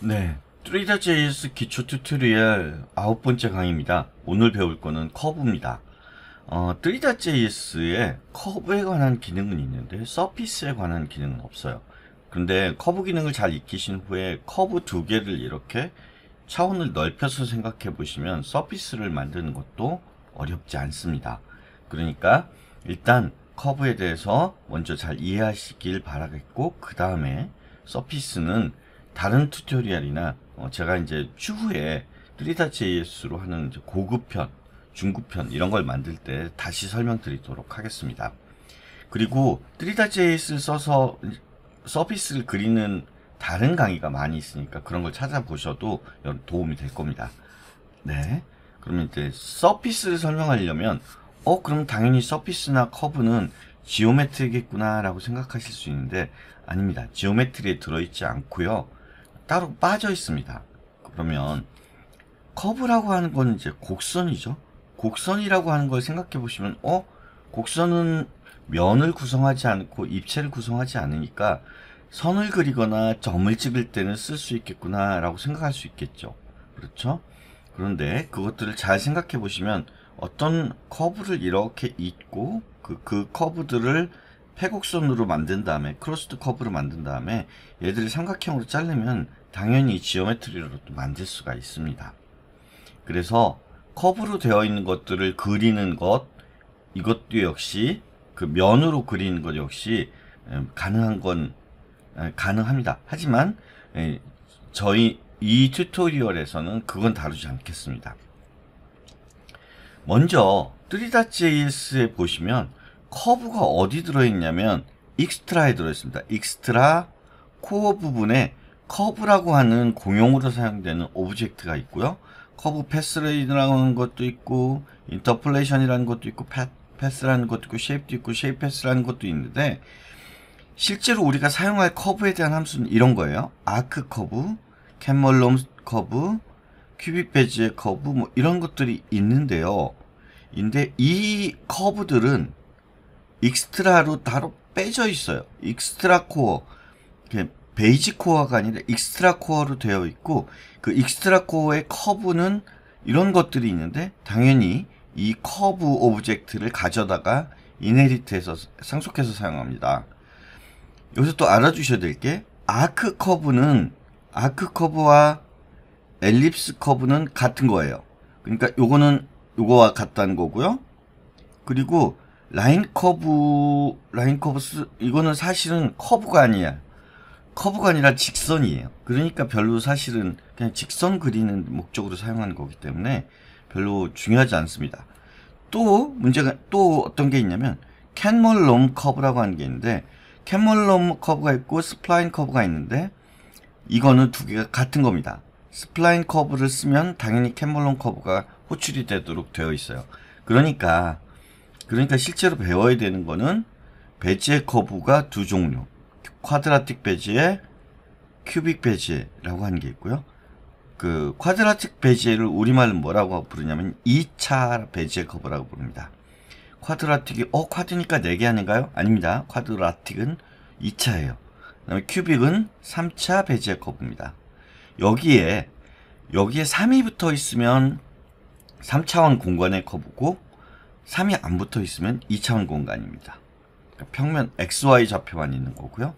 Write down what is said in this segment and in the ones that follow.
네. 트레이더.js 기초 튜토리얼 아홉 번째 강의입니다. 오늘 배울 거는 커브입니다. 어, 트레이더.js에 커브에 관한 기능은 있는데 서피스에 관한 기능은 없어요. 근데 커브 기능을 잘 익히신 후에 커브 두 개를 이렇게 차원을 넓혀서 생각해 보시면 서피스를 만드는 것도 어렵지 않습니다. 그러니까 일단 커브에 대해서 먼저 잘 이해하시길 바라겠고 그 다음에 서피스는 다른 튜토리얼이나 어, 제가 이제 추후에 3.js로 하는 고급편, 중급편 이런 걸 만들 때 다시 설명드리도록 하겠습니다. 그리고 3.js를 써서 서피스를 그리는 다른 강의가 많이 있으니까 그런 걸 찾아보셔도 도움이 될 겁니다. 네. 그러면 이제 서피스를 설명하려면 어 그럼 당연히 서피스나 커브는 지오메트리겠구나 라고 생각하실 수 있는데 아닙니다. 지오메트리에 들어있지 않고요. 따로 빠져 있습니다. 그러면 커브라고 하는 건 이제 곡선이죠. 곡선이라고 하는 걸 생각해 보시면 어? 곡선은 면을 구성하지 않고 입체를 구성하지 않으니까 선을 그리거나 점을 찍을 때는 쓸 수 있겠구나 라고 생각할 수 있겠죠. 그렇죠? 그런데 그것들을 잘 생각해 보시면 어떤 커브를 이렇게 잇고 그, 그 커브들을 폐곡선으로 만든 다음에 크로스드 커브로 만든 다음에 얘들을 삼각형으로 자르면 당연히 지오메트리로 또 만들 수가 있습니다. 그래서 커브로 되어 있는 것들을 그리는 것 이것도 역시 그 면으로 그리는 것 역시 가능한 건 가능합니다. 하지만 저희 이 튜토리얼에서는 그건 다루지 않겠습니다. 먼저 뚜리닷JS에 보시면 커브가 어디 들어있냐면 익스트라에 들어있습니다. 익스트라 코어 부분에 커브라고 하는 공용으로 사용되는 오브젝트가 있고요. 커브 패스레이드라는 것도 있고 인터플레이션이라는 것도 있고 패스라는 것도 있고 쉐입도 있고 쉐입 패스라는 것도 있는데 실제로 우리가 사용할 커브에 대한 함수는 이런 거예요. 아크 커브, 캔멀럼 커브, 큐빅 베지의 커브 뭐 이런 것들이 있는데요. 근데 이 커브들은 익스트라로 따로 빼져 있어요. 익스트라 코어, 베이지 코어가 아니라 익스트라 코어로 되어 있고 그 익스트라 코어의 커브는 이런 것들이 있는데 당연히 이 커브 오브젝트를 가져다가 이네리트에서 상속해서 사용합니다. 여기서 또 알아주셔야 될 게 아크 커브는 아크 커브와 엘립스 커브는 같은 거예요. 그러니까 요거는 요거와 같다는 거고요. 그리고 라인 커브, 라인 커브, 스 이거는 사실은 커브가 아니야. 커브가 아니라 직선이에요. 그러니까 별로 사실은 그냥 직선 그리는 목적으로 사용하는 거기 때문에 별로 중요하지 않습니다. 또 문제가 또 어떤 게 있냐면 캔멀롬 커브라고 하는 게 있는데 캔멀롬 커브가 있고 스플라인 커브가 있는데 이거는 두 개가 같은 겁니다. 스플라인 커브를 쓰면 당연히 캔볼론 커브가 호출이 되도록 되어 있어요. 그러니까 그러니까 실제로 배워야 되는 거는 배지의 커브가 두 종류. 쿼드라틱 배지에 큐빅 배지라고 하는 게 있고요. 그 쿼드라틱 배지를 우리말로 뭐라고 부르냐면 2차 배지의 커브라고 부릅니다. 쿼드라틱이 어 쿼드니까 4개 아닌가요? 아닙니다. 쿼드라틱은 2차예요. 그다음에 큐빅은 3차 배지의 커브입니다. 여기에 여기에 3이 붙어 있으면 3차원 공간의 커브고 3이 안 붙어 있으면 2차원 공간입니다. 그러니까 평면 XY 좌표만 있는 거고요.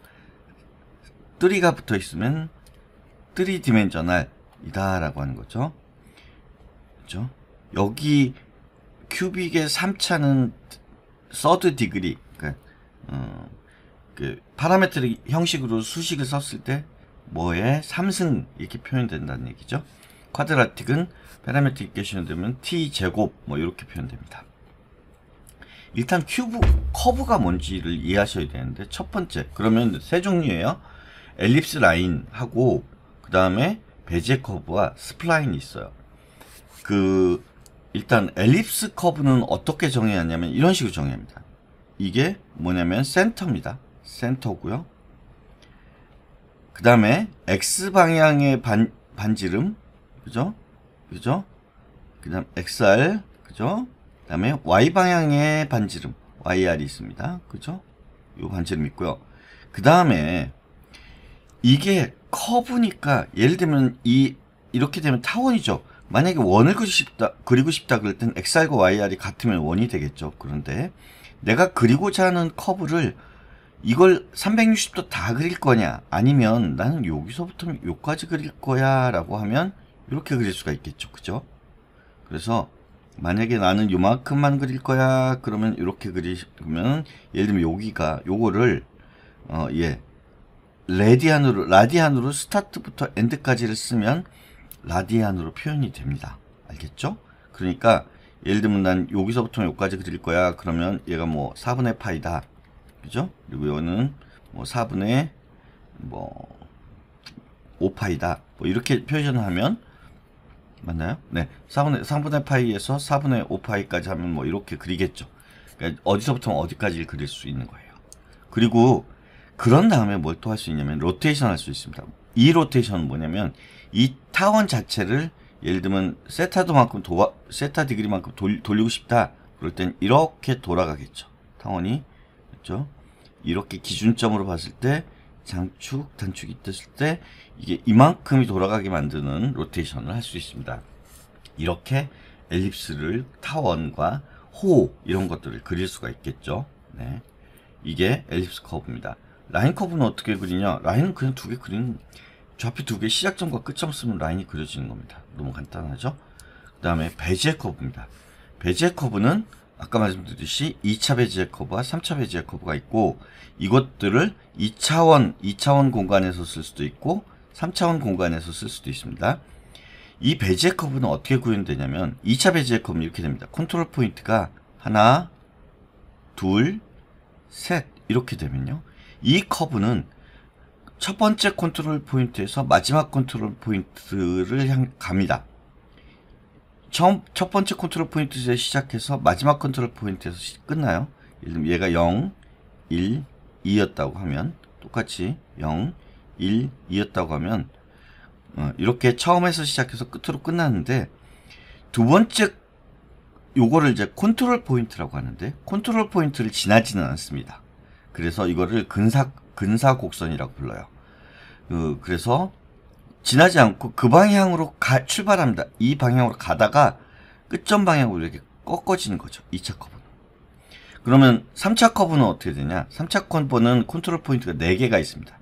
3가 붙어 있으면 3디멘셔널이다 라고 하는 거죠. 그렇죠? 여기 큐빅의 3차는 서드 디그리 그러니까 어, 그 파라메트릭 형식으로 수식을 썼을 때 뭐에 3승 이렇게 표현된다는 얘기죠. 쿼드라틱은 페라메틱 이퀘션을 들면 t 제곱 뭐 이렇게 표현됩니다. 일단 큐브 커브가 뭔지를 이해하셔야 되는데 첫 번째 그러면 세 종류예요. 엘립스 라인하고 그 다음에 베제 커브와 스플라인이 있어요. 그 일단 엘립스 커브는 어떻게 정해 하냐면 이런 식으로 정해 합니다. 이게 뭐냐면 센터입니다. 센터고요. 그 다음에 x 방향의 반, 반지름 그죠? 그죠? 그 다음 xr 그죠? 그 다음에 y 방향의 반지름 yr이 있습니다. 그죠? 요 반지름 있고요. 그 다음에 이게 커브니까 예를 들면 이 이렇게 되면 타원이죠. 만약에 원을 그리고 싶다 그리고 싶다 그럴 땐 xr과 yr이 같으면 원이 되겠죠. 그런데 내가 그리고자 하는 커브를 이걸 360도 다 그릴 거냐 아니면 나는 여기서부터 여기까지 그릴 거야 라고 하면 이렇게 그릴 수가 있겠죠 그죠 그래서 만약에 나는 요만큼만 그릴 거야 그러면 이렇게 그리면 예를 들면 여기가 요거를 어예 레디안으로 라디안으로 스타트부터 엔드까지를 쓰면 라디안으로 표현이 됩니다 알겠죠 그러니까 예를 들면 난 여기서부터 여기까지 그릴 거야 그러면 얘가 뭐 4분의 파이다 그죠? 그리고 이거는 뭐 4분의 뭐 5파이다. 뭐 이렇게 표현하면 맞나요? 네. 4분의 3분의 파이에서 4분의 5파이까지 하면 뭐 이렇게 그리겠죠. 그러니까 어디서부터 어디까지 그릴 수 있는 거예요. 그리고 그런 다음에 뭘 또 할 수 있냐면 로테이션 할 수 있습니다. 이 로테이션은 뭐냐면 이 타원 자체를 예를 들면 세타도만큼 도와, 세타 디그리만큼 돌, 돌리고 싶다. 그럴 땐 이렇게 돌아가겠죠. 타원이 없죠. 이렇게 기준점으로 봤을 때 장축, 단축이 됐을 때 이게 이만큼이 돌아가게 만드는 로테이션을 할 수 있습니다. 이렇게 엘립스를 타원과 호 이런 것들을 그릴 수가 있겠죠. 네. 이게 엘립스 커브입니다. 라인 커브는 어떻게 그리냐? 라인은 그냥 두 개 그리는 좌표 두 개 시작점과 끝점 쓰면 라인이 그려지는 겁니다. 너무 간단하죠? 그 다음에 베지의 커브입니다. 베지의 커브는 아까 말씀드렸듯이 2차 배지의 커브와 3차 배지의 커브가 있고 이것들을 2차원, 2차원 공간에서 쓸 수도 있고 3차원 공간에서 쓸 수도 있습니다. 이 배지의 커브는 어떻게 구현되냐면 2차 배지의 커브는 이렇게 됩니다. 컨트롤 포인트가 하나, 둘, 셋 이렇게 되면요. 이 커브는 첫 번째 컨트롤 포인트에서 마지막 컨트롤 포인트를 향 갑니다. 처음, 첫 번째 컨트롤 포인트에서 시작해서 마지막 컨트롤 포인트에서 시, 끝나요. 예를 들면 얘가 0, 1, 2였다고 하면 똑같이 0, 1, 2였다고 하면 어, 이렇게 처음에서 시작해서 끝으로 끝났는데 두 번째 요거를 이제 컨트롤 포인트라고 하는데 컨트롤 포인트를 지나지는 않습니다. 그래서 이거를 근사 근사 곡선이라고 불러요. 그, 그래서 지나지 않고 그 방향으로 가, 출발합니다. 이 방향으로 가다가 끝점 방향으로 이렇게 꺾어지는 거죠. 2차 커브. 는 그러면 3차 커브는 어떻게 되냐? 3차 커브는 컨트롤 포인트가 4개가 있습니다.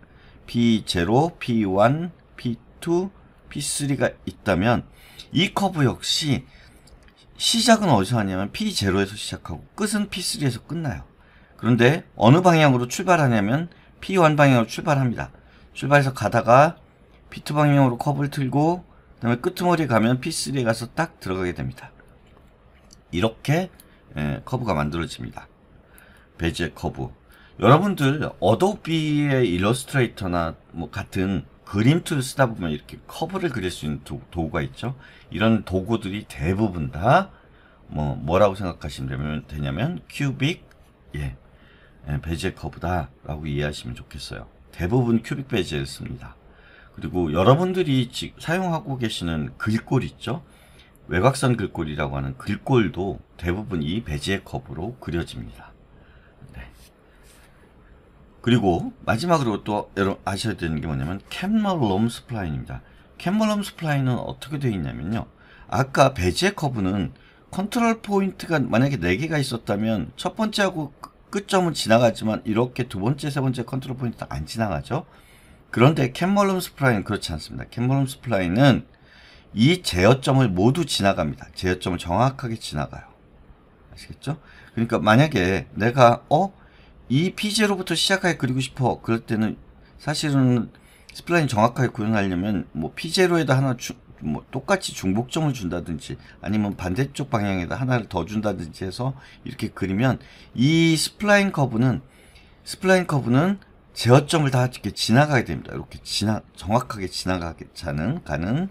P0, P1, P2, P3가 있다면 이 커브 역시 시작은 어디서 하냐면 P0에서 시작하고 끝은 P3에서 끝나요. 그런데 어느 방향으로 출발하냐면 P1 방향으로 출발합니다. 출발해서 가다가 p 트 방향으로 컵을 틀고 그 다음에 끄트머리 에 가면 P3에 가서 딱 들어가게 됩니다. 이렇게 예, 커브가 만들어집니다. 베지의 커브. 여러분들 어도비의 일러스트레이터나 뭐 같은 그림 툴 쓰다 보면 이렇게 커브를 그릴 수 있는 도, 구가 있죠. 이런 도구들이 대부분 다뭐 뭐라고 생각하시면 되냐면 큐빅 예, 예 베지의 커브다라고 이해하시면 좋겠어요. 대부분 큐빅 베지를 씁니다. 그리고 여러분들이 사용하고 계시는 글꼴 있죠? 외곽선 글꼴이라고 하는 글꼴도 대부분 이 베지의 컵으로 그려집니다. 네. 그리고 마지막으로 또 여러분 아셔야 되는 게 뭐냐면 캔멀럼 스플라인입니다. 캔멀럼 스플라인은 어떻게 되어 있냐면요. 아까 베지의 커브는 컨트롤 포인트가 만약에 4개가 있었다면 첫 번째하고 끝점은 지나가지만 이렇게 두 번째, 세 번째 컨트롤 포인트안 지나가죠. 그런데 캔멀럼스 플라인은 그렇지 않습니다. 캔멀럼스 플라인은이 제어점을 모두 지나갑니다. 제어점을 정확하게 지나가요. 아시겠죠? 그러니까 만약에 내가 어? 이 P0부터 시작하게 그리고 싶어. 그럴 때는 사실은 스플라인 정확하게 구현하려면 뭐 P0에다 하나 주, 뭐 똑같이 중복점을 준다든지 아니면 반대쪽 방향에다 하나를 더 준다든지 해서 이렇게 그리면 이 스플라인 커브는 스플라인 커브는 제어점을 다 이렇게 지나가게 됩니다. 이렇게 지나 정확하게 지나가게 자는 가는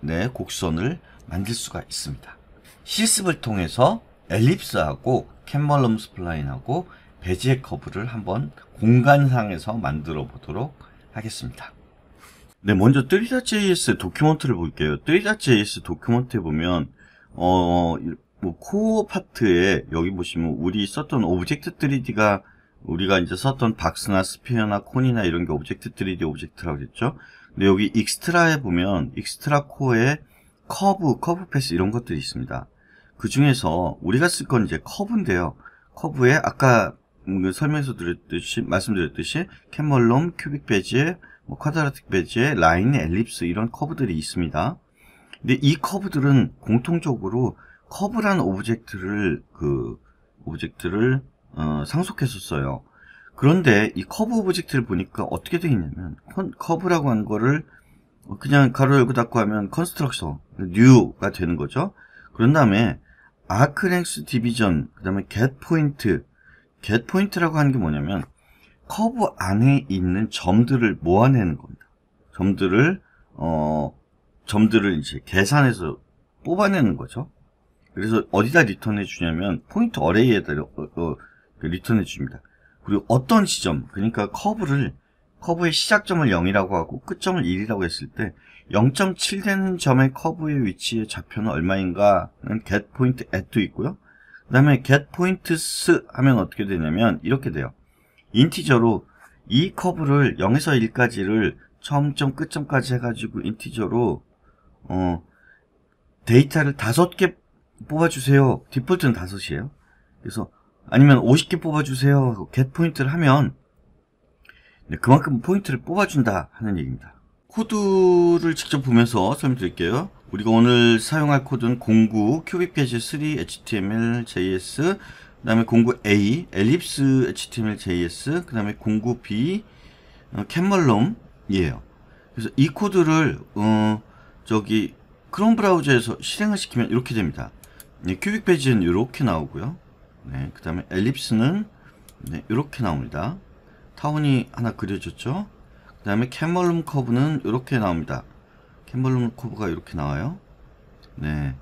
네, 곡선을 만들 수가 있습니다. 실습을 통해서 엘립스하고 캔멀럼 스플라인하고 베지의 커브를 한번 공간상에서 만들어 보도록 하겠습니다. 네, 먼저 3.js 도큐먼트를 볼게요. 3.js 도큐먼트에 보면 어, 뭐 코어 파트에 여기 보시면 우리 썼던 오브젝트 3D가 우리가 이제 썼던 박스나 스피어나 콘이나 이런 게 오브젝트 3D 오브젝트라고 했죠 근데 여기 익스트라에 보면 익스트라 코에 커브, 커브 패스 이런 것들이 있습니다. 그 중에서 우리가 쓸 건 이제 커브인데요. 커브에 아까 그 설명서 드렸듯이 말씀드렸듯이 캔멀롬, 큐빅 배지에 뭐 쿼드라틱 배지에 라인, 엘립스 이런 커브들이 있습니다. 근데 이 커브들은 공통적으로 커브란 오브젝트를 그 오브젝트를 어, 상속했었어요. 그런데 이 커브 오브젝트를 보니까 어떻게 되어 있냐면 커브라고 한 거를 그냥 가로 열고 닫고 하면 컨스트럭션 뉴가 되는 거죠. 그런 다음에 아크랭스 디비전 그 다음에 g 포인트 g 포인트라고 하는 게 뭐냐면 커브 안에 있는 점들을 모아내는 겁니다. 점들을 어 점들을 이제 계산해서 뽑아내는 거죠. 그래서 어디다 리턴해 주냐면 포인트 어레이에다 어, 어, 그 리턴해 줍니다. 그리고 어떤 시점, 그러니까 커브를 커브의 시작점을 0이라고 하고 끝점을 1이라고 했을 때 0.7 되는 점의 커브의 위치에 좌표는 얼마인가는 get point at도 있고요. 그 다음에 get points 하면 어떻게 되냐면 이렇게 돼요. 인티저로 이 커브를 0에서 1까지를 처음점 끝점까지 해가지고 인티저로 어 데이터를 5개 뽑아주세요. 디폴트는 다섯이에요. 그래서 아니면 50개 뽑아주세요. g 포인트를 하면 네, 그만큼 포인트를 뽑아준다 하는 얘기입니다. 코드를 직접 보면서 설명드릴게요. 우리가 오늘 사용할 코드는 09, 큐빅페이지 3, HTML, JS, 그 다음에 09A, 엘립스 HTML, JS, 그 다음에 09B, 어, 캔멀롬이에요. 그래서 이 코드를 어, 저기 크롬 브라우저에서 실행을 시키면 이렇게 됩니다. 네, 큐빅 페이지는 이렇게 나오고요. 네, 그 다음에 엘립스는 네, 이렇게 나옵니다. 타원이 하나 그려졌죠? 그 다음에 캔멀룸 커브는 이렇게 나옵니다. 캔멀룸 커브가 이렇게 나와요. 네.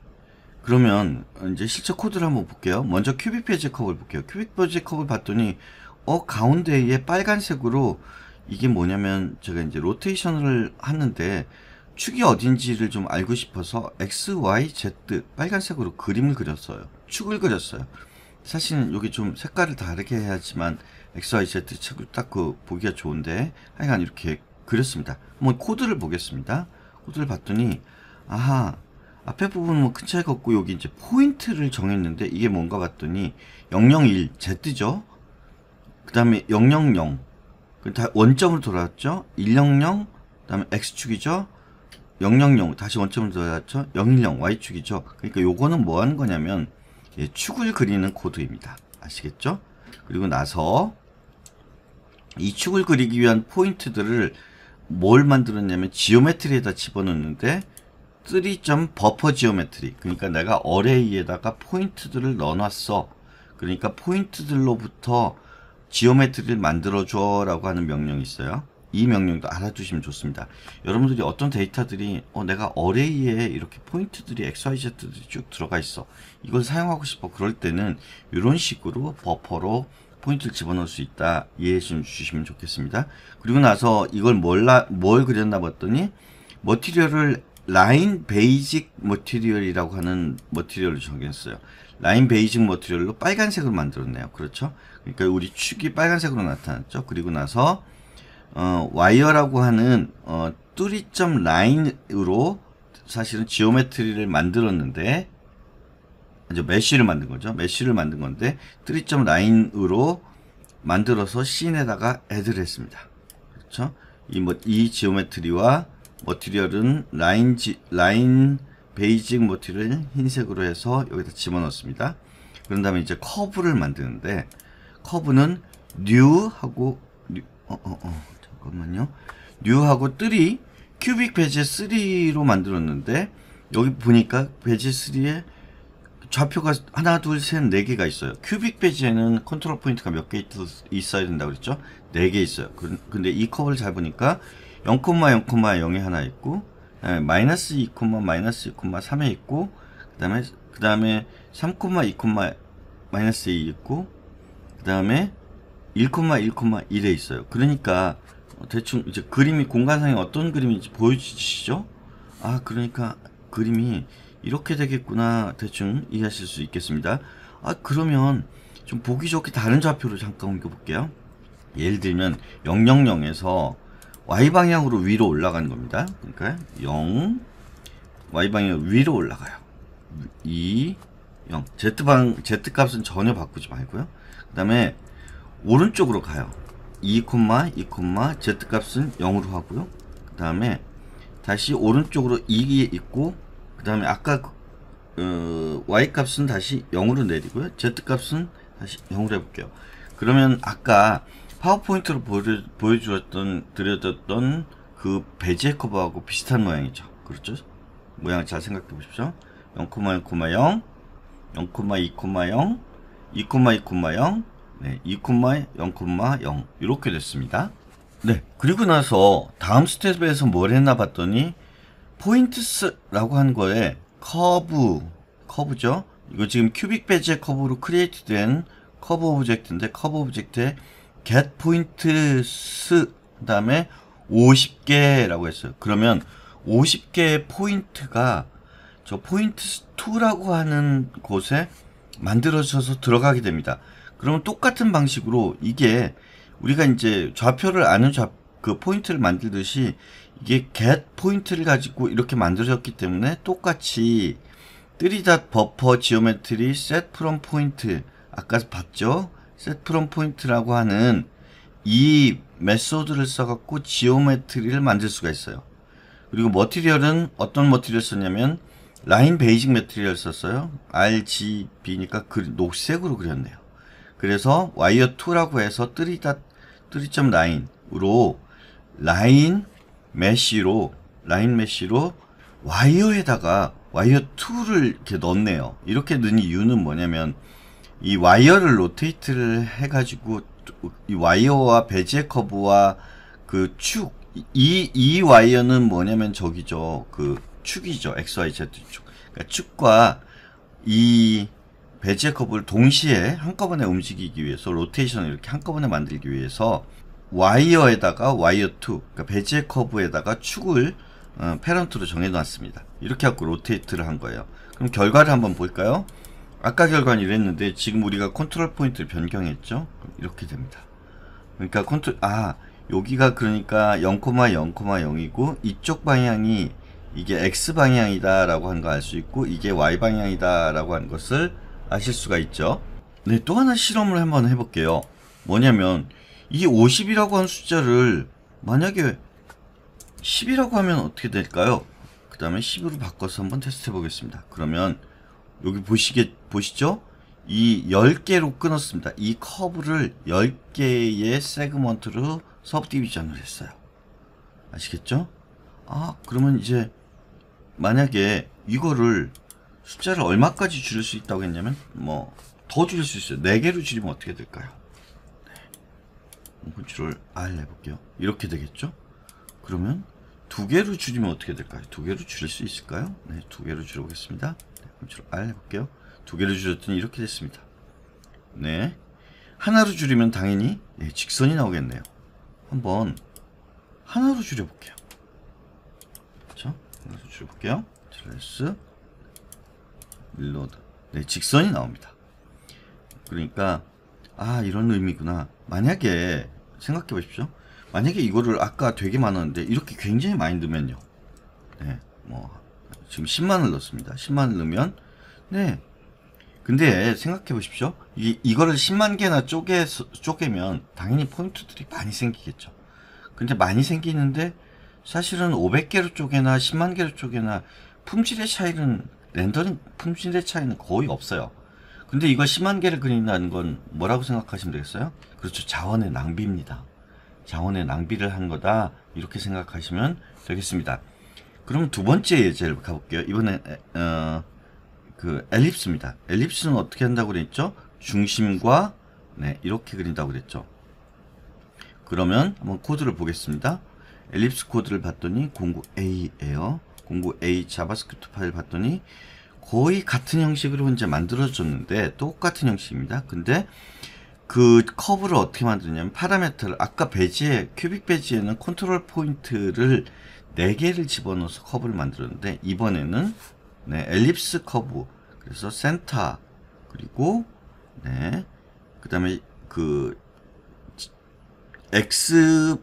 그러면 이제 실제 코드를 한번 볼게요. 먼저 큐빅 베이지 커브를 볼게요. 큐빅 베이지 커브를 봤더니 어 가운데에 빨간색으로 이게 뭐냐면 제가 이제 로테이션을 하는데 축이 어딘지를 좀 알고 싶어서 x, y, z 빨간색으로 그림을 그렸어요. 축을 그렸어요. 사실은 여기 좀 색깔을 다르게 해야지만 XYZ 책을 딱그 보기가 좋은데 하여간 이렇게 그렸습니다. 한번 코드를 보겠습니다. 코드를 봤더니 아하 앞에 부분은 뭐큰 차이가 없고 여기 이제 포인트를 정했는데 이게 뭔가 봤더니 001 Z죠. 그 다음에 000다 원점으로 돌아왔죠. 100 그다음에 x축이죠. 000 다시 원점으로 돌아왔죠. 010 y축이죠. 그러니까 요거는 뭐 하는 거냐면 예, 축을 그리는 코드입니다. 아시겠죠? 그리고 나서 이 축을 그리기 위한 포인트들을 뭘 만들었냐면 지오메트리에다 집어넣는데 3점 버퍼 지오메트리 그러니까 내가 어레이에다가 포인트들을 넣어놨어 그러니까 포인트들로부터 지오메트리를 만들어줘 라고 하는 명령이 있어요 이 명령도 알아두시면 좋습니다. 여러분들이 어떤 데이터들이 어, 내가 어레이에 이렇게 포인트들이 XYZ들이 쭉 들어가 있어. 이걸 사용하고 싶어. 그럴 때는 이런 식으로 버퍼로 포인트를 집어넣을 수 있다. 이해해 주시면 좋겠습니다. 그리고 나서 이걸 몰라, 뭘 그렸나 봤더니 머티리얼을 라인 베이직 머티리얼이라고 하는 머티리얼을 정했어요. 라인 베이직 머티리얼로 빨간색으로 만들었네요. 그렇죠? 그러니까 우리 축이 빨간색으로 나타났죠. 그리고 나서 어, 와이어라고 하는 어, 뚜리점 라인으로 사실은 지오메트리를 만들었는데 이제 메쉬를 만든 거죠. 메쉬를 만든 건데 뚜리점 라인으로 만들어서 씬에다가 애드를 했습니다. 그렇죠? 이, 뭐, 이 지오메트리와 머티리얼은 라인, 지, 라인 베이직 머티를 흰색으로 해서 여기다 집어넣습니다. 그런 다음에 이제 커브를 만드는데 커브는 뉴 하고 어, 어, 어. 잠깐만요. 뉴하고 3 큐빅 베지 3로 만들었는데 여기 보니까 베지 3에 좌표가 하나 둘 셋 네 개가 있어요. 큐빅 베지에는 컨트롤 포인트가 몇 개 있어야 된다고 그랬죠? 네 개 있어요. 그, 근데 이 컵을 잘 보니까 0,0,0에 하나 있고 그다음에 예, 마이너스 2, 마이너스 2, 3에 있고 그다음에 그다음에 3, 2, 마이너스 2 있고 그다음에 1,1,1에 있어요. 그러니까 대충 이제 그림이 공간상에 어떤 그림인지 보여주시죠? 아 그러니까 그림이 이렇게 되겠구나 대충 이해하실 수 있겠습니다. 아 그러면 좀 보기 좋게 다른 좌표로 잠깐 옮겨볼게요. 예를 들면 000에서 y방향으로 위로 올라가는 겁니다. 그러니까 0 y방향 위로 올라가요. 2 0 z방 z값은 전혀 바꾸지 말고요. 그 다음에 오른쪽으로 가요. 2, 2, z값은 0으로 하고요. 그 다음에 다시 오른쪽으로 2에 있고 그 다음에 아까 그, 어, y값은 다시 0으로 내리고요. z값은 다시 0으로 해볼게요. 그러면 아까 파워포인트로 보여, 보여주었던 드렸던 그 베지에 커버하고 비슷한 모양이죠. 그렇죠? 모양 잘 생각해 보십시오. 0,0,0 0,2,0 2,2,0 2,2,0 네, 2콤마에 0,0 이렇게 됐습니다. 네, 그리고 나서 다음 스텝에서 뭘 했나 봤더니 포인트스라고 한 거에 커브, 커브죠? 이거 지금 큐빅 배지의 커브로 크리에이트 된 커브 오브젝트인데 커브 오브젝트에 get 포인트 n 그 다음에 50개라고 했어요. 그러면 50개의 포인트가 저 포인트 2라고 하는 곳에 만들어져서 들어가게 됩니다. 그러면 똑같은 방식으로 이게 우리가 이제 좌표를 아는 좌, 그 포인트를 만들듯이 이게 get 포인트를 가지고 이렇게 만들어졌기 때문에 똑같이 뜨리닷 버퍼 지오메트리 set from 포인트 아까 봤죠? set from 포인트라고 하는 이 메소드를 써갖고 지오메트리를 만들 수가 있어요. 그리고 머티리얼은 어떤 머티리얼 썼냐면 라인 베이직 메트리얼 썼어요. RGB니까 그 녹색으로 그렸네요. 그래서 와이어2라고 해서 3.9으로 라인 메쉬로 라인 메쉬로 와이어에다가 와이어2를 이렇게 넣네요. 이렇게 넣은 이유는 뭐냐면 이 와이어를 로테이트를 해가지고 이 와이어와 베지의 커브와 그 축, 이, 이 와이어는 뭐냐면 저기죠. 그 축이죠. XYZ 축. 그러니까 축과 이 배지의 컵을 동시에 한꺼번에 움직이기 위해서 로테이션을 이렇게 한꺼번에 만들기 위해서 와이어에다가 와이어2 그러니까 배지의 커브에다가 축을 어, 패런트로 정해놨습니다. 이렇게 하고 로테이트를 한 거예요. 그럼 결과를 한번 볼까요? 아까 결과는 이랬는데 지금 우리가 컨트롤 포인트를 변경했죠? 이렇게 됩니다. 그러니까 컨트 아 여기가 그러니까 0,0,0이고 이쪽 방향이 이게 X 방향이다 라고 한 거 알 수 있고 이게 Y 방향이다 라고 한 것을 아실 수가 있죠 네또 하나 실험을 한번 해볼게요 뭐냐면 이 50이라고 한 숫자를 만약에 10이라고 하면 어떻게 될까요 그 다음에 10으로 바꿔서 한번 테스트 해 보겠습니다 그러면 여기 보시게 보시죠 이 10개로 끊었습니다 이 커브를 10개의 세그먼트로 서브디비전을 했어요 아시겠죠 아 그러면 이제 만약에 이거를 숫자를 얼마까지 줄일 수 있다고 했냐면 뭐 더 줄일 수 있어요 4개로 줄이면 어떻게 될까요 컨트롤 네. R 해볼게요 이렇게 되겠죠 그러면 두 개로 줄이면 어떻게 될까요 두 개로 줄일 수 있을까요 네두 개로 줄여보겠습니다 네, 컨트롤 R 해볼게요 두 개로 줄였더니 이렇게 됐습니다 네 하나로 줄이면 당연히 네, 직선이 나오겠네요 한번 하나로 줄여볼게요 그렇죠 하나로 줄여볼게요 트레스 릴로드 네, 직선이 나옵니다 그러니까 아 이런 의미구나 만약에 생각해 보십시오 만약에 이거를 아까 되게 많았는데 이렇게 굉장히 많이 넣으면요 네, 뭐 지금 10만을 넣습니다 10만을 넣으면 네 근데 생각해 보십시오 이, 이거를 10만 개나 쪼개, 쪼개면 당연히 포인트들이 많이 생기겠죠 근데 많이 생기는데 사실은 500개로 쪼개나 10만 개로 쪼개나 품질의 차이는 렌더링 품질의 차이는 거의 없어요. 근데 이거 10만 개를 그린다는 건 뭐라고 생각하시면 되겠어요? 그렇죠. 자원의 낭비입니다. 자원의 낭비를 한 거다. 이렇게 생각하시면 되겠습니다. 그럼 두 번째 예제를 가볼게요. 이번에 어, 그 엘립스입니다. 엘립스는 어떻게 한다고 그랬죠? 중심과 네, 이렇게 그린다고 그랬죠. 그러면 한번 코드를 보겠습니다. 엘립스 코드를 봤더니 공구 a 에요 공구 A 자바스크립트 파일 봤더니 거의 같은 형식으로 이제 만들어졌는데 똑같은 형식입니다. 근데 그 커브를 어떻게 만드냐면 파라메터를 아까 배지에 큐빅 배지에는 컨트롤 포인트를 4개를 집어넣어서 커브를 만들었는데 이번에는 네, 엘립스 커브 그래서 센터 그리고 네, 그 다음에 그 X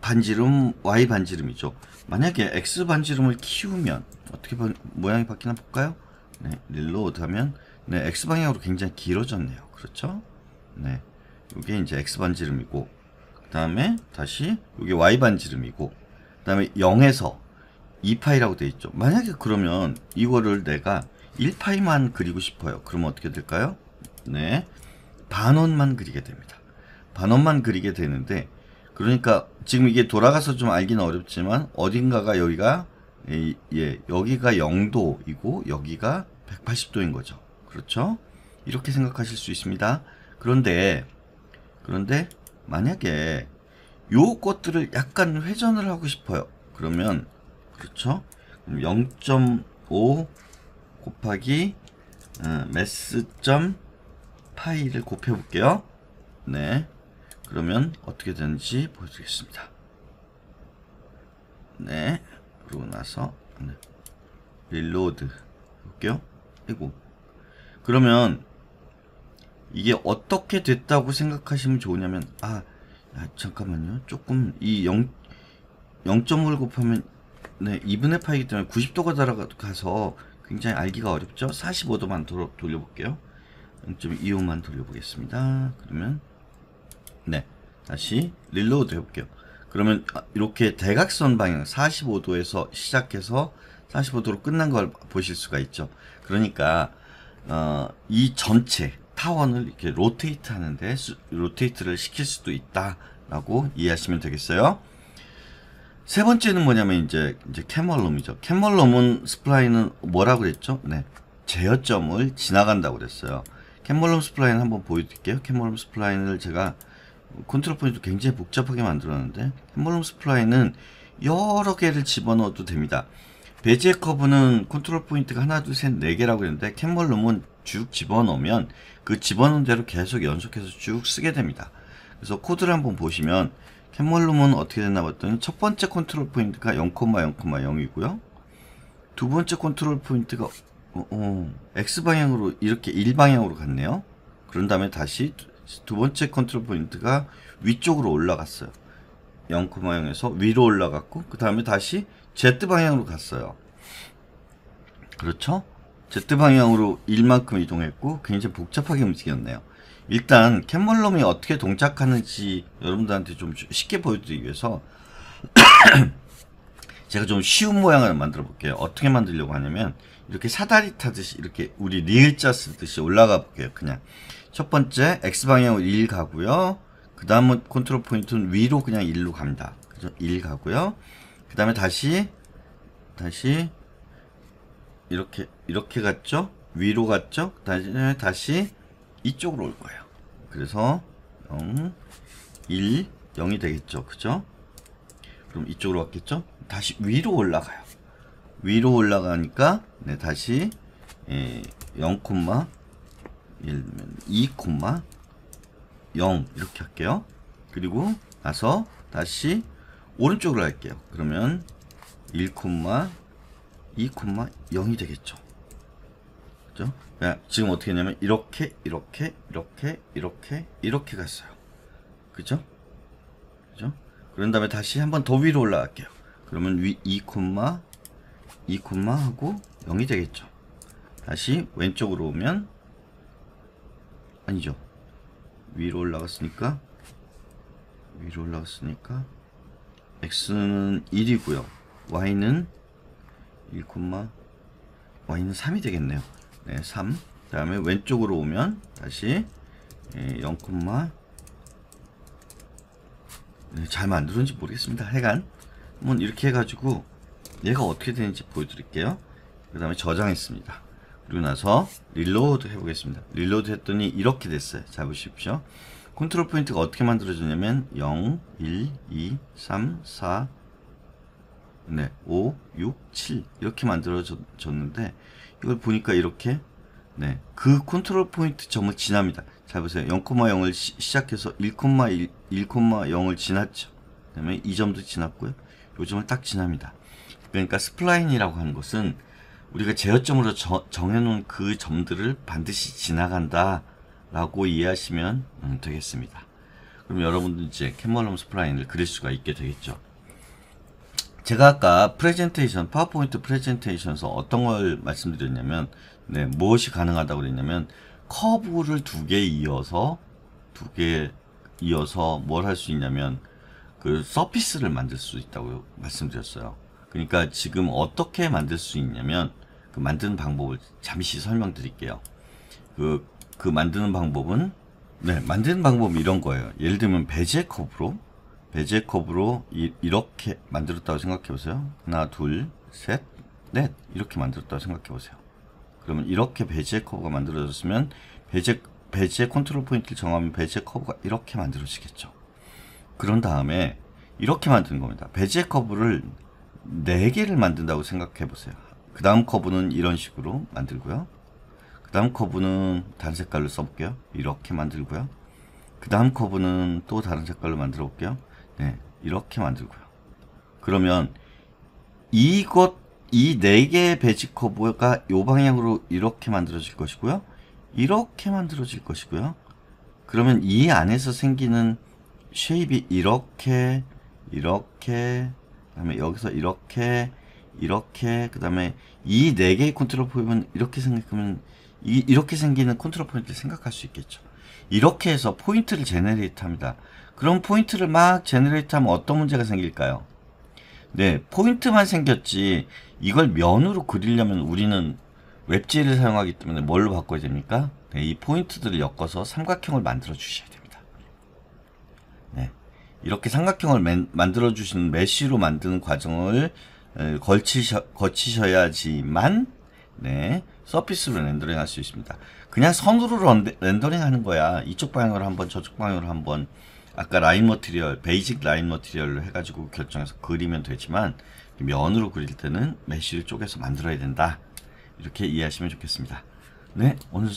반지름 Y 반지름이죠. 만약에 X 반지름을 키우면 어떻게 바, 모양이 바뀌나 볼까요? 네, 릴로드 하면 네, X 방향으로 굉장히 길어졌네요. 그렇죠? 네, 이게 이제 X 반지름이고 그 다음에 다시 이게 Y 반지름이고 그 다음에 0에서 2파이라고 되어 있죠. 만약에 그러면 이거를 내가 1파이만 그리고 싶어요. 그러면 어떻게 될까요? 네, 반원만 그리게 됩니다. 반원만 그리게 되는데 그러니까 지금 이게 돌아가서 좀 알기는 어렵지만 어딘가가 여기가 예, 예 여기가 0도이고 여기가 180도인 거죠. 그렇죠? 이렇게 생각하실 수 있습니다. 그런데 그런데 만약에 요 것들을 약간 회전을 하고 싶어요. 그러면 그렇죠? 그럼 0.5 곱하기 음, 어, 메스 점 파이를 곱해 볼게요. 네. 그러면 어떻게 되는지 보여드리겠습니다. 네. 그러고 나서 네. 릴로드 볼게요. 이고 그러면 이게 어떻게 됐다고 생각하시면 좋으냐면 아, 아 잠깐만요. 조금 이 0, 0.5를 곱하면 네, 2분의 파이기 때문에 90도가 달아가서 굉장히 알기가 어렵죠? 45도만 돌려, 돌려볼게요. 0.25만 돌려보겠습니다. 그러면 네 다시 릴로드 해볼게요 그러면 이렇게 대각선 방향 45도에서 시작해서 45도로 끝난 걸 보실 수가 있죠 그러니까 어, 이 전체 타원을 이렇게 로테이트 하는데 로테이트를 시킬 수도 있다 라고 이해하시면 되겠어요 세 번째는 뭐냐면 이제 이제 캐멀룸이죠캐멀룸은 스플라인은 뭐라고 그랬죠 네 제어점을 지나간다고 그랬어요 캐멀룸 스플라인 한번 보여드릴게요 캐멀룸 스플라인을 제가 컨트롤 포인트 굉장히 복잡하게 만들었는데 햄블룸 스플라이는 여러 개를 집어넣어도 됩니다. 베지의 커브는 컨트롤 포인트가 하나, 둘, 셋, 네 개라고 했는데 캔벌룸은 쭉 집어넣으면 그 집어넣은 대로 계속 연속해서 쭉 쓰게 됩니다. 그래서 코드를 한번 보시면 캔벌룸은 어떻게 됐나 봤더니 첫 번째 컨트롤 포인트가 0,0,0이고요. 두 번째 컨트롤 포인트가 어, 어, X방향으로 이렇게 1방향으로 갔네요. 그런 다음에 다시 두 번째 컨트롤 포인트가 위쪽으로 올라갔어요. 0,0에서 위로 올라갔고 그 다음에 다시 Z 방향으로 갔어요. 그렇죠? Z 방향으로 1만큼 이동했고 굉장히 복잡하게 움직였네요. 일단 캔멀럼이 어떻게 동작하는지 여러분들한테 좀 쉽게 보여드리기 위해서 제가 좀 쉬운 모양을 만들어 볼게요. 어떻게 만들려고 하냐면 이렇게 사다리 타듯이 이렇게 우리 리을자 쓰듯이 올라가 볼게요. 그냥 첫 번째 x 방향으로 1 가고요. 그 다음 은 컨트롤 포인트는 위로 그냥 1로 갑니다. 그래서 1 가고요. 그 다음에 다시 다시 이렇게 이렇게 갔죠? 위로 갔죠? 다시 다시 이쪽으로 올 거예요. 그래서 0 1 0이 되겠죠. 그죠? 그럼 이쪽으로 왔겠죠? 다시 위로 올라가요. 위로 올라가니까 네, 다시 예, 0, 예를 들면 2,0 이렇게 할게요. 그리고 나서 다시 오른쪽으로 할게요. 그러면 1, 2,0이 되겠죠. 그죠? 지금 어떻게 했냐면 이렇게 이렇게 이렇게 이렇게 이렇게 갔어요. 그죠? 그죠? 그런 다음에 다시 한번 더 위로 올라갈게요. 그러면 위 2, 2 하고 0이 되겠죠. 다시 왼쪽으로 오면 아니죠 위로 올라갔으니까 위로 올라갔으니까 x는 1이고요 y는 1, y는 3이 되겠네요 네, 3. 그 다음에 왼쪽으로 오면 다시 0, 예, 네, 잘 만들었는지 모르겠습니다. 해간 한번 이렇게 해가지고 얘가 어떻게 되는지 보여드릴게요. 그 다음에 저장했습니다. 그리고 나서 릴로드 해보겠습니다. 릴로드 했더니 이렇게 됐어요. 잡으십시오. 컨트롤 포인트가 어떻게 만들어졌냐면 0, 1, 2, 3, 4, 네, 5, 6, 7 이렇게 만들어졌는데 이걸 보니까 이렇게 네, 그 컨트롤 포인트 점을 지납니다. 잘 보세요. 0,0을 시, 작해서 1,1, 1,0을 지났죠. 그 다음에 이 점도 지났고요. 요 점을 딱 지납니다. 그러니까 스플라인이라고 하는 것은 우리가 제어점으로 저, 정해놓은 그 점들을 반드시 지나간다 라고 이해하시면 음, 되겠습니다. 그럼 여러분도 이제 캔멀럼 스프라인을 그릴 수가 있게 되겠죠. 제가 아까 프레젠테이션, 파워포인트 프레젠테이션에서 어떤 걸 말씀드렸냐면 네, 무엇이 가능하다고 그랬냐면 커브를 두 개 이어서 두 개 이어서 뭘 할 수 있냐면 그 서피스를 만들 수 있다고 말씀드렸어요. 그러니까 지금 어떻게 만들 수 있냐면 그 만드는 방법을 잠시 설명드릴게요. 그, 그 만드는 방법은 네, 만드는 방법은 이런 거예요. 예를 들면 베제컵으로 베제컵으로 이, 렇게 만들었다고 생각해 보세요. 하나, 둘, 셋, 넷 이렇게 만들었다고 생각해 보세요. 그러면 이렇게 베제 커브가 만들어졌으면 베제 베제 컨트롤 포인트를 정하면 베제 커브가 이렇게 만들어지겠죠. 그런 다음에 이렇게 만드는 겁니다. 베제 커브를 4개를 만든다고 생각해 보세요. 그 다음 커브는 이런 식으로 만들고요 그 다음 커브는 다른 색깔로 써볼게요 이렇게 만들고요 그 다음 커브는 또 다른 색깔로 만들어 볼게요 네 이렇게 만들고요 그러면 이것 이 네 개의 배지 커브가 이 방향으로 이렇게 만들어질 것이고요 이렇게 만들어질 것이고요 그러면 이 안에서 생기는 쉐입이 이렇게 이렇게 그다음에 여기서 이렇게 이렇게 그 다음에 이 네 개의 컨트롤 포인트는 이렇게 생각하면 이, 이렇게 생기는 컨트롤 포인트를 생각할 수 있겠죠 이렇게 해서 포인트를 제네레이트 합니다 그럼 포인트를 막 제네레이트 하면 어떤 문제가 생길까요 네 포인트만 생겼지 이걸 면으로 그리려면 우리는 웹지를 사용하기 때문에 뭘로 바꿔야 됩니까 네, 이 포인트들을 엮어서 삼각형을 만들어 주셔야 됩니다 네 이렇게 삼각형을 맨, 만들어 주시는 메쉬로 만드는 과정을 걸치셔, 걸치셔야지만 네, 서피스로 렌더링 할 수 있습니다. 그냥 선으로 렌더링 하는 거야. 이쪽 방향으로 한번 저쪽 방향으로 한번 아까 라인 머티리얼, 베이직 라인 머티리얼로 해가지고 결정해서 그리면 되지만 면으로 그릴 때는 메쉬를 쪼개서 만들어야 된다. 이렇게 이해하시면 좋겠습니다. 네, 오늘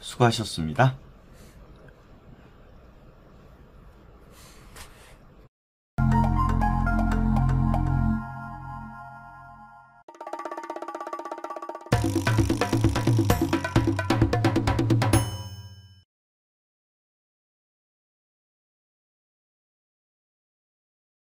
수고하셨습니다.